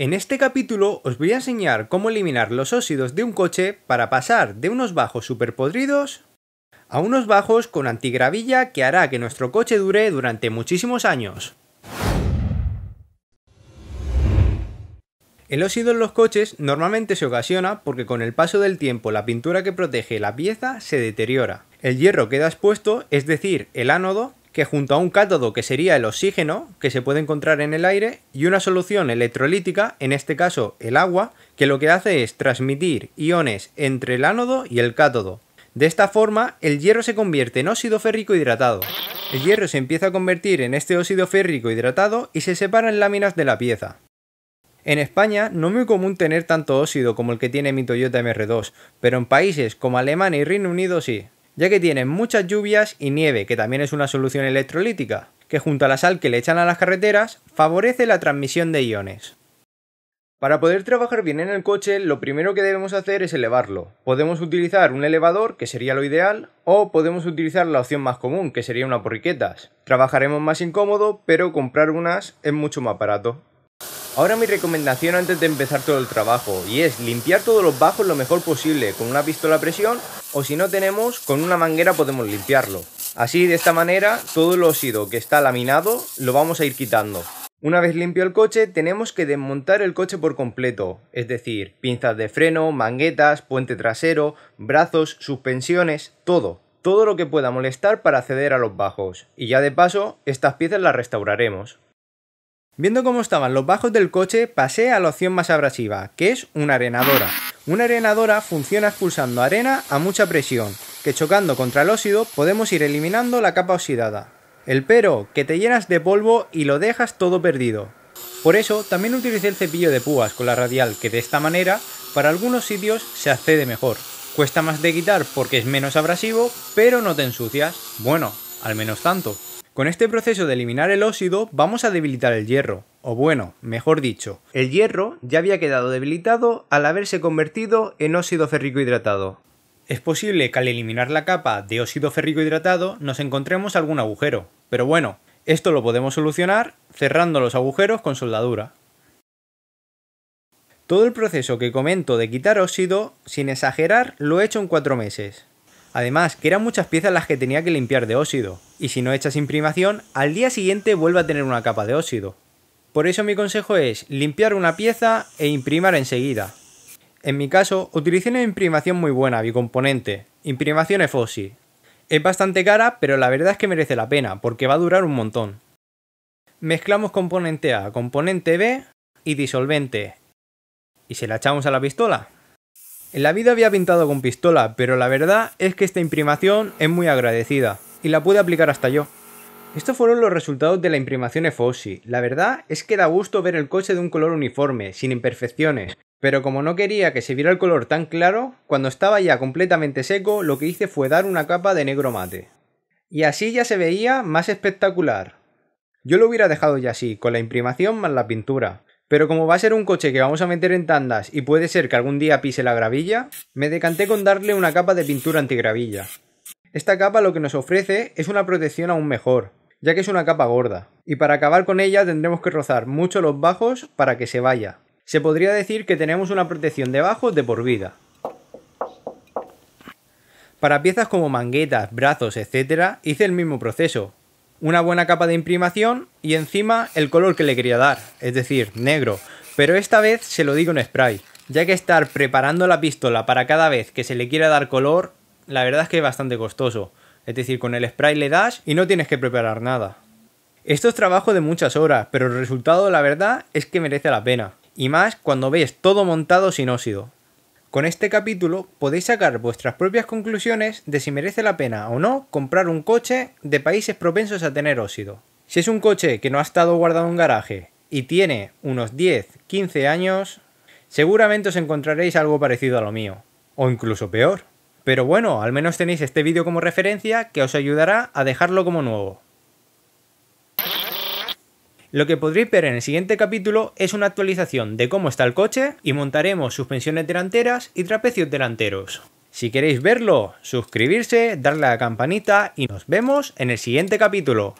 En este capítulo os voy a enseñar cómo eliminar los óxidos de un coche para pasar de unos bajos superpodridos a unos bajos con antigravilla que hará que nuestro coche dure durante muchísimos años. El óxido en los coches normalmente se ocasiona porque con el paso del tiempo la pintura que protege la pieza se deteriora. El hierro queda expuesto, es decir, el ánodo, que junto a un cátodo que sería el oxígeno que se puede encontrar en el aire y una solución electrolítica, en este caso el agua, que lo que hace es transmitir iones entre el ánodo y el cátodo. De esta forma, el hierro se convierte en óxido férrico hidratado. El hierro se empieza a convertir en este óxido férrico hidratado y se separa en láminas de la pieza. En España no es muy común tener tanto óxido como el que tiene mi Toyota MR2, pero en países como Alemania y Reino Unido sí ya que tienen muchas lluvias y nieve, que también es una solución electrolítica, que junto a la sal que le echan a las carreteras favorece la transmisión de iones. Para poder trabajar bien en el coche, lo primero que debemos hacer es elevarlo. Podemos utilizar un elevador, que sería lo ideal, o podemos utilizar la opción más común, que sería una porriquetas. Trabajaremos más incómodo, pero comprar unas es mucho más barato. Ahora mi recomendación antes de empezar todo el trabajo y es limpiar todos los bajos lo mejor posible con una pistola a presión o si no tenemos con una manguera podemos limpiarlo. Así de esta manera todo el óxido que está laminado lo vamos a ir quitando. Una vez limpio el coche tenemos que desmontar el coche por completo, es decir, pinzas de freno, manguetas, puente trasero, brazos, suspensiones, todo. Todo lo que pueda molestar para acceder a los bajos. Y ya de paso, estas piezas las restauraremos. Viendo cómo estaban los bajos del coche, pasé a la opción más abrasiva, que es una arenadora. Una arenadora funciona expulsando arena a mucha presión, que chocando contra el óxido podemos ir eliminando la capa oxidada. El pero, que te llenas de polvo y lo dejas todo perdido. Por eso también utilicé el cepillo de púas con la radial, que de esta manera, para algunos sitios, se accede mejor. Cuesta más de quitar porque es menos abrasivo, pero no te ensucias. Bueno, al menos tanto. Con este proceso de eliminar el óxido vamos a debilitar el hierro, o bueno, mejor dicho, el hierro ya había quedado debilitado al haberse convertido en óxido férrico hidratado. Es posible que al eliminar la capa de óxido férrico hidratado nos encontremos algún agujero, pero bueno, esto lo podemos solucionar cerrando los agujeros con soldadura. Todo el proceso que comento de quitar óxido, sin exagerar, lo he hecho en 4 meses. Además, que eran muchas piezas las que tenía que limpiar de óxido, y si no echas imprimación, al día siguiente vuelve a tener una capa de óxido. Por eso mi consejo es limpiar una pieza e imprimar enseguida. En mi caso, utilicé una imprimación muy buena, bicomponente, imprimación EFOSI. Es bastante cara, pero la verdad es que merece la pena, porque va a durar un montón. Mezclamos componente A, componente B y disolvente. ¿Y se la echamos a la pistola? En la vida había pintado con pistola, pero la verdad es que esta imprimación es muy agradecida, y la pude aplicar hasta yo. Estos fueron los resultados de la imprimación EFOSI. La verdad es que da gusto ver el coche de un color uniforme, sin imperfecciones, pero como no quería que se viera el color tan claro, cuando estaba ya completamente seco, lo que hice fue dar una capa de negro mate. Y así ya se veía más espectacular. Yo lo hubiera dejado ya así, con la imprimación más la pintura, pero como va a ser un coche que vamos a meter en tandas y puede ser que algún día pise la gravilla, me decanté con darle una capa de pintura antigravilla. Esta capa lo que nos ofrece es una protección aún mejor, ya que es una capa gorda, y para acabar con ella tendremos que rozar mucho los bajos para que se vaya. Se podría decir que tenemos una protección de bajos de por vida. Para piezas como manguetas, brazos, etcétera, hice el mismo proceso, una buena capa de imprimación y encima el color que le quería dar, es decir, negro. Pero esta vez se lo digo en spray, ya que estar preparando la pistola para cada vez que se le quiera dar color, la verdad es que es bastante costoso. Es decir, con el spray le das y no tienes que preparar nada. Esto es trabajo de muchas horas, pero el resultado la verdad es que merece la pena. Y más cuando ves todo montado sin óxido. Con este capítulo podéis sacar vuestras propias conclusiones de si merece la pena o no comprar un coche de países propensos a tener óxido. Si es un coche que no ha estado guardado en un garaje y tiene unos 10-15 años, seguramente os encontraréis algo parecido a lo mío, o incluso peor. Pero bueno, al menos tenéis este vídeo como referencia que os ayudará a dejarlo como nuevo. Lo que podréis ver en el siguiente capítulo es una actualización de cómo está el coche y montaremos suspensiones delanteras y trapecios delanteros. Si queréis verlo, suscribirse, darle a la campanita y nos vemos en el siguiente capítulo.